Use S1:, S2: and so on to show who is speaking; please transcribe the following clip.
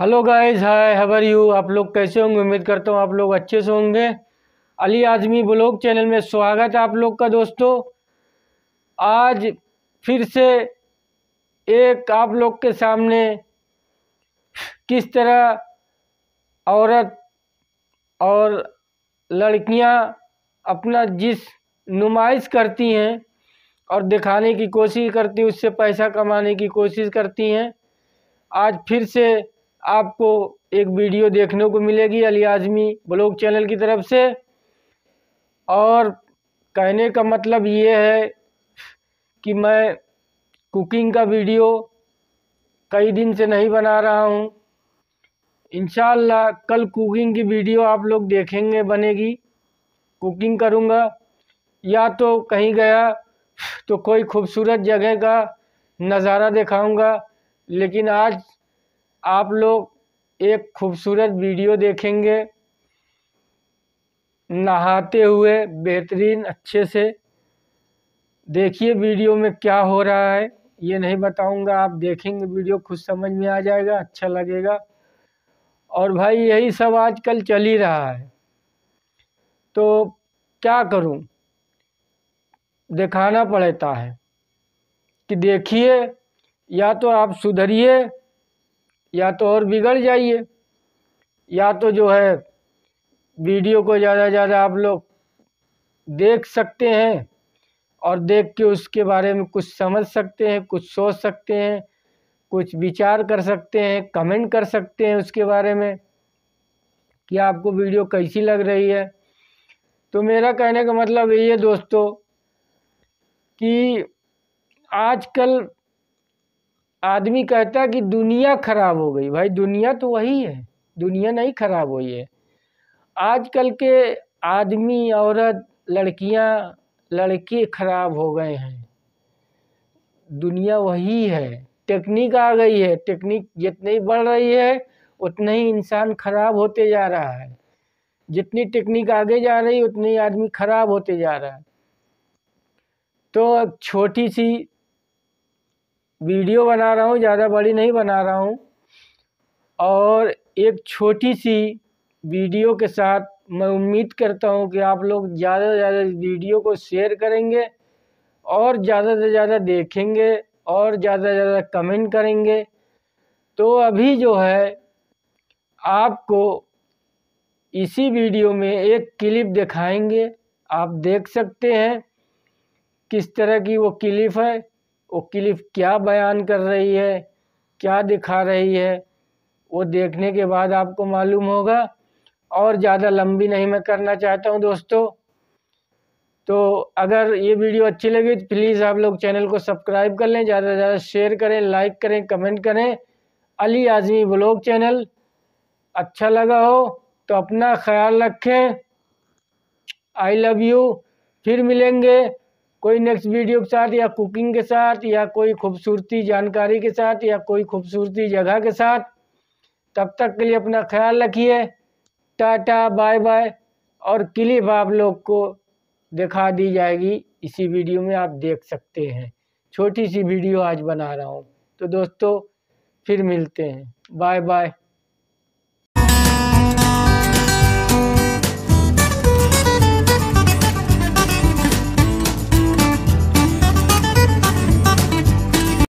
S1: hello guys hi how are you आप लोग कैसे होंगे उम्मीद करता हूँ आप लोग अच्छे से होंगे अली आजमी ब्लॉग चैनल में स्वागत है आप लोग का दोस्तों आज फिर से एक आप लोग के सामने किस तरह औरत और लड़कियां अपना जिस नुमाइश करती हैं और दिखाने की कोशिश करती हैं उससे पैसा कमाने की कोशिश करती हैं आज फिर से आपको एक वीडियो देखने को मिलेगी अली आज़मी ब्लॉग चैनल की तरफ से और कहने का मतलब ये है कि मैं कुकिंग का वीडियो कई दिन से नहीं बना रहा हूँ इन कल कुकिंग की वीडियो आप लोग देखेंगे बनेगी कुकिंग करूँगा या तो कहीं गया तो कोई खूबसूरत जगह का नज़ारा दिखाऊँगा लेकिन आज आप लोग एक खूबसूरत वीडियो देखेंगे नहाते हुए बेहतरीन अच्छे से देखिए वीडियो में क्या हो रहा है ये नहीं बताऊंगा आप देखेंगे वीडियो खुद समझ में आ जाएगा अच्छा लगेगा और भाई यही सब आजकल चल ही रहा है तो क्या करूं दिखाना पड़ता है कि देखिए या तो आप सुधरिए या तो और बिगड़ जाइए या तो जो है वीडियो को ज़्यादा से ज़्यादा आप लोग देख सकते हैं और देख के उसके बारे में कुछ समझ सकते हैं कुछ सोच सकते हैं कुछ विचार कर सकते हैं कमेंट कर सकते हैं उसके बारे में कि आपको वीडियो कैसी लग रही है तो मेरा कहने का मतलब ये दोस्तों कि आजकल आदमी कहता है कि दुनिया ख़राब हो गई भाई दुनिया तो वही है दुनिया नहीं ख़राब हुई है आजकल के आदमी औरत लड़कियां लड़के ख़राब हो गए हैं दुनिया वही है टेक्निक आ गई है टेक्निक जितनी बढ़ रही है उतना ही इंसान ख़राब होते जा रहा है जितनी टेक्निक आगे जा रही उतनी आदमी ख़राब होते जा रहा है तो छोटी सी वीडियो बना रहा हूँ ज़्यादा बड़ी नहीं बना रहा हूँ और एक छोटी सी वीडियो के साथ मैं उम्मीद करता हूँ कि आप लोग ज़्यादा से ज़्यादा वीडियो को शेयर करेंगे और ज़्यादा से ज़्यादा देखेंगे और ज़्यादा से ज़्यादा कमेंट करेंगे तो अभी जो है आपको इसी वीडियो में एक क्लिप दिखाएंगे आप देख सकते हैं किस तरह की वो क्लिप है वो क्लिप क्या बयान कर रही है क्या दिखा रही है वो देखने के बाद आपको मालूम होगा और ज़्यादा लंबी नहीं मैं करना चाहता हूँ दोस्तों तो अगर ये वीडियो अच्छी लगी तो प्लीज़ आप लोग चैनल को सब्सक्राइब कर लें ज़्यादा से ज़्यादा शेयर करें लाइक करें कमेंट करें अली आज़मी ब्लॉग चैनल अच्छा लगा हो तो अपना ख्याल रखें आई लव यू फिर मिलेंगे कोई नेक्स्ट वीडियो के साथ या कुकिंग के साथ या कोई खूबसूरती जानकारी के साथ या कोई खूबसूरती जगह के साथ तब तक के लिए अपना ख्याल रखिए टाटा बाय बाय और क्लिप आप लोग को दिखा दी जाएगी इसी वीडियो में आप देख सकते हैं छोटी सी वीडियो आज बना रहा हूँ तो दोस्तों फिर मिलते हैं बाय बाय